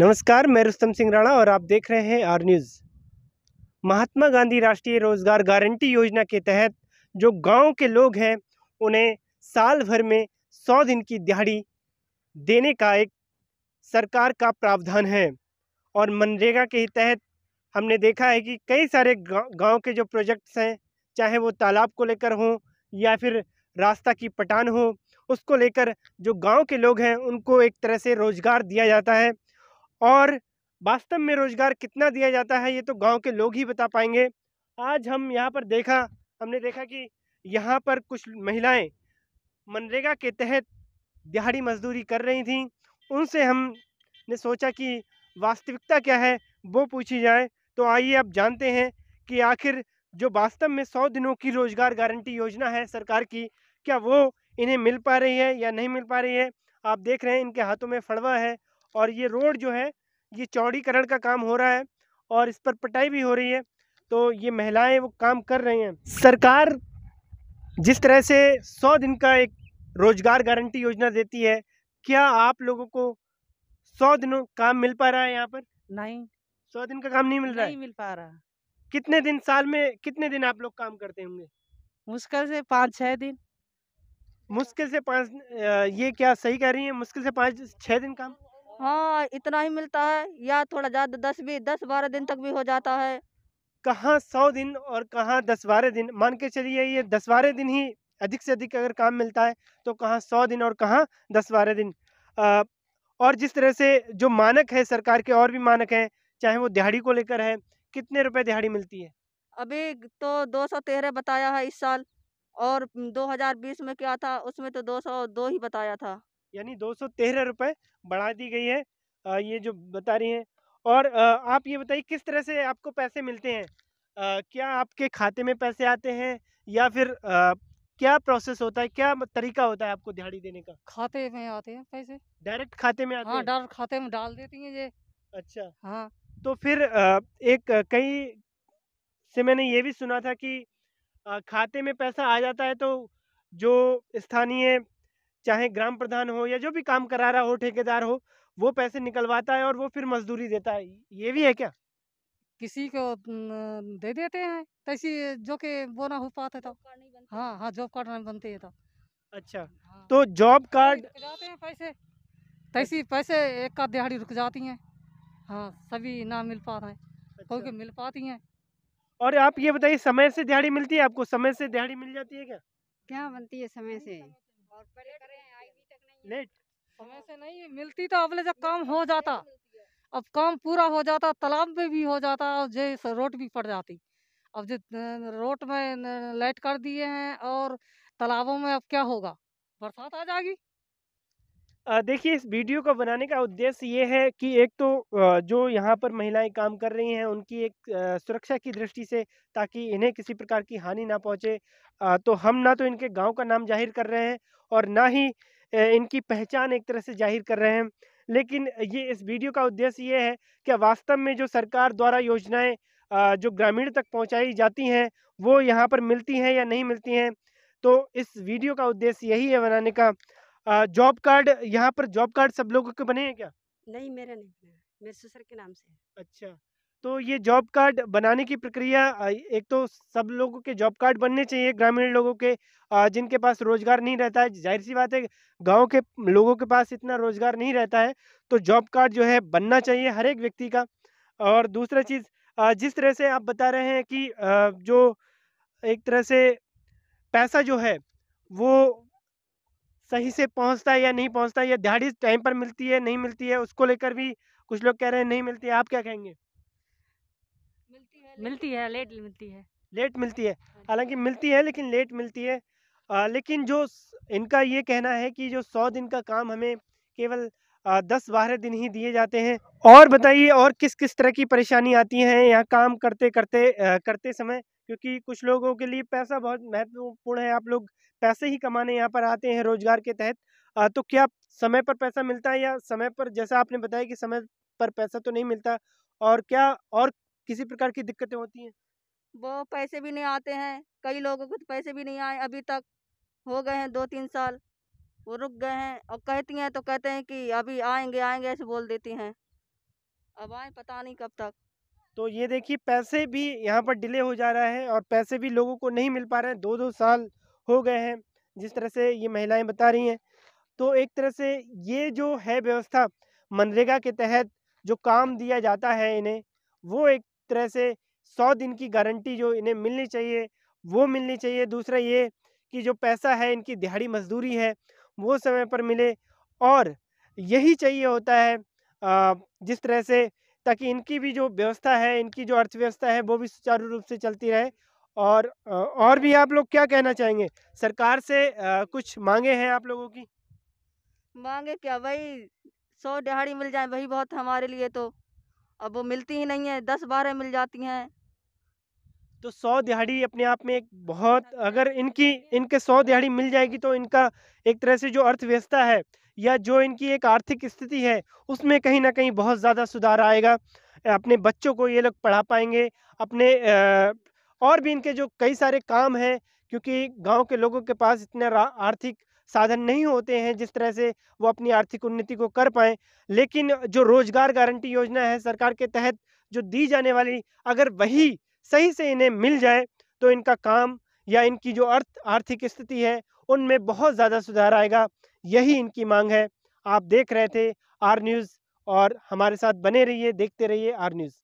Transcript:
नमस्कार मैं रुस्तम सिंह राणा और आप देख रहे हैं आर न्यूज़ महात्मा गांधी राष्ट्रीय रोज़गार गारंटी योजना के तहत जो गांव के लोग हैं उन्हें साल भर में सौ दिन की दिहाड़ी देने का एक सरकार का प्रावधान है और मनरेगा के तहत हमने देखा है कि कई सारे गांव के जो प्रोजेक्ट्स हैं चाहे वो तालाब को लेकर हों या फिर रास्ता की पटान हो उसको लेकर जो गांव के लोग हैं उनको एक तरह से रोज़गार दिया जाता है और वास्तव में रोज़गार कितना दिया जाता है ये तो गांव के लोग ही बता पाएंगे आज हम यहाँ पर देखा हमने देखा कि यहाँ पर कुछ महिलाएं मनरेगा के तहत दिहाड़ी मजदूरी कर रही थीं उनसे हमने सोचा कि वास्तविकता क्या है वो पूछी जाए तो आइए आप जानते हैं कि आखिर जो वास्तव में सौ दिनों की रोज़गार गारंटी योजना है सरकार की क्या वो इन्हें मिल पा रही है या नहीं मिल पा रही है आप देख रहे हैं इनके हाथों में फड़वा है और ये रोड जो है ये चौड़ीकरण का काम हो रहा है और इस पर पटाई भी हो रही है तो ये महिलाएं वो काम कर रही हैं सरकार जिस तरह से सौ दिन का एक रोज़गार गारंटी योजना देती है क्या आप लोगों को सौ दिनों काम मिल पा रहा है यहाँ पर नहीं सौ दिन का काम नहीं मिल रहा नहीं मिल पा रहा कितने दिन साल में कितने दिन आप लोग काम करते होंगे मुश्किल से पाँच छः दिन मुश्किल से पाँच ये क्या सही कह रही हैं मुश्किल से पाँच छः दिन काम हाँ इतना ही मिलता है या थोड़ा ज़्यादा दस भी दस बारह दिन तक भी हो जाता है कहाँ सौ दिन और कहाँ दस बारह दिन मान के चलिए ये दस बारह दिन ही अधिक से अधिक अगर काम मिलता है तो कहाँ सौ दिन और कहाँ दस बारह दिन आ, और जिस तरह से जो मानक है सरकार के और भी मानक हैं चाहे वो दिहाड़ी को लेकर है कितने रुपए दिहाड़ी मिलती है अभी तो दो सौ तेरह बताया है इस साल और दो हजार बीस में क्या था उसमें तो दो सौ दो ही बताया था यानी दो सौ बढ़ा दी गई है ये जो बता रही हैं और आप ये बताइए किस तरह से आपको पैसे मिलते हैं आ, क्या आपके खाते में पैसे आते हैं या फिर आ, क्या प्रोसेस होता है क्या तरीका होता है आपको दिहाड़ी देने का खाते में आते हैं पैसे डायरेक्ट खाते में आते हाँ, हैं डायरेक्ट खाते में डाल देती हैं ये अच्छा हाँ तो फिर एक कई से मैंने ये भी सुना था कि खाते में पैसा आ जाता है तो जो स्थानीय चाहे ग्राम प्रधान हो या जो भी काम करा रहा हो ठेकेदार हो वो पैसे निकलवाता है और वो फिर मजदूरी देता है ये भी है क्या किसी को दे देते हैं तैसी जो के वो ना हो पाते था तो। हाँ हाँ जॉब कार्ड नहीं बनते था तो। अच्छा हाँ। तो जॉब कार्ड जाते हैं पैसे तैसी पैसे एक का दिहाड़ी रुक जाती हैं हाँ सभी ना मिल पा हैं अच्छा। कोई मिल पाती हैं और आप ये बताइए समय से दिहाड़ी मिलती है आपको समय से दिहाड़ी मिल जाती है क्या क्या बनती है समय से और लेट वैसे नहीं मिलती तो अब जब काम हो जाता अब काम पूरा हो जाता तालाब में भी हो जाता और जो रोड भी पड़ जाती अब जो रोड में लाइट कर दिए हैं और तालाबों में अब क्या होगा बरसात आ जाएगी देखिए इस वीडियो को बनाने का उद्देश्य ये है कि एक तो जो यहाँ पर महिलाएं काम कर रही हैं उनकी एक सुरक्षा की दृष्टि से ताकि इन्हें किसी प्रकार की हानि ना पहुँचे तो हम ना तो इनके गांव का नाम जाहिर कर रहे हैं और ना ही इनकी पहचान एक तरह से जाहिर कर रहे हैं लेकिन ये इस वीडियो का उद्देश्य ये है कि वास्तव में जो सरकार द्वारा योजनाएं जो ग्रामीण तक पहुंचाई जाती हैं वो यहाँ पर मिलती हैं या नहीं मिलती हैं तो इस वीडियो का उद्देश्य यही है बनाने का जॉब कार्ड यहाँ पर जॉब कार्ड सब लोगों के बने हैं क्या नहीं मेरा नहीं मेरे ससुर के नाम से अच्छा तो ये जॉब कार्ड बनाने की प्रक्रिया एक तो सब लोगों के जॉब कार्ड बनने चाहिए ग्रामीण लोगों के जिनके पास रोज़गार नहीं रहता है जाहिर सी बात है गांव के लोगों के पास इतना रोज़गार नहीं रहता है तो जॉब कार्ड जो है बनना चाहिए हर एक व्यक्ति का और दूसरा चीज़ जिस तरह से आप बता रहे हैं कि जो एक तरह से पैसा जो है वो सही से पहुँचता है या नहीं पहुँचता या दिहाड़ी टाइम पर मिलती है नहीं मिलती है उसको लेकर भी कुछ लोग कह रहे हैं नहीं मिलती है आप क्या कहेंगे मिलती है लेट मिलती है लेट मिलती है हाँ हालांकि मिलती है लेकिन लेट मिलती है आ, लेकिन जो इनका ये कहना है कि जो सौ दिन का काम हमें केवल आ, दस बारह दिन ही दिए जाते हैं और बताइए और किस किस तरह की परेशानी आती है यहाँ काम करते करते आ, करते समय क्योंकि कुछ लोगों के लिए पैसा बहुत महत्वपूर्ण है आप लोग पैसे ही कमाने यहाँ पर आते हैं रोजगार के तहत आ, तो क्या समय पर पैसा मिलता है या समय पर जैसा आपने बताया कि समय पर पैसा तो नहीं मिलता और क्या और किसी प्रकार की दिक्कतें होती हैं वो पैसे भी नहीं आते हैं कई लोगों को तो पैसे भी नहीं आए अभी तक हो गए हैं दो तीन साल वो रुक गए हैं और कहती हैं तो कहते हैं कि अभी आएंगे आएंगे ऐसे बोल देती हैं अब आए पता नहीं कब तक तो ये देखिए पैसे भी यहाँ पर डिले हो जा रहा है और पैसे भी लोगों को नहीं मिल पा रहे हैं दो दो साल हो गए हैं जिस तरह से ये महिलाएं बता रही हैं तो एक तरह से ये जो है व्यवस्था मनरेगा के तहत जो काम दिया जाता है इन्हें वो एक तरह से सौ दिन की गारंटी जो इन्हें मिलनी चाहिए वो मिलनी चाहिए दूसरा ये कि जो पैसा है इनकी दिहाड़ी मजदूरी है वो समय पर मिले और यही चाहिए होता है जिस तरह से ताकि इनकी भी जो व्यवस्था है इनकी जो अर्थव्यवस्था है वो भी सुचारू रूप से चलती रहे और और भी आप लोग क्या कहना चाहेंगे सरकार से कुछ मांगे हैं आप लोगों की मांगे क्या वही सौ दिहाड़ी मिल जाए वही बहुत हमारे लिए तो अब वो मिलती ही नहीं है दस बारह मिल जाती हैं तो सौ दिहाड़ी अपने आप में एक बहुत अगर इनकी इनके सौ दिहाड़ी मिल जाएगी तो इनका एक तरह से जो अर्थव्यवस्था है या जो इनकी एक आर्थिक स्थिति है उसमें कहीं ना कहीं बहुत ज़्यादा सुधार आएगा अपने बच्चों को ये लोग पढ़ा पाएंगे अपने और भी इनके जो कई सारे काम हैं क्योंकि गांव के लोगों के पास इतना आर्थिक साधन नहीं होते हैं जिस तरह से वो अपनी आर्थिक उन्नति को कर पाए लेकिन जो रोजगार गारंटी योजना है सरकार के तहत जो दी जाने वाली अगर वही सही से इन्हें मिल जाए तो इनका काम या इनकी जो अर्थ आर्थिक स्थिति है उनमें बहुत ज़्यादा सुधार आएगा यही इनकी मांग है आप देख रहे थे आर न्यूज़ और हमारे साथ बने रहिए देखते रहिए आर न्यूज़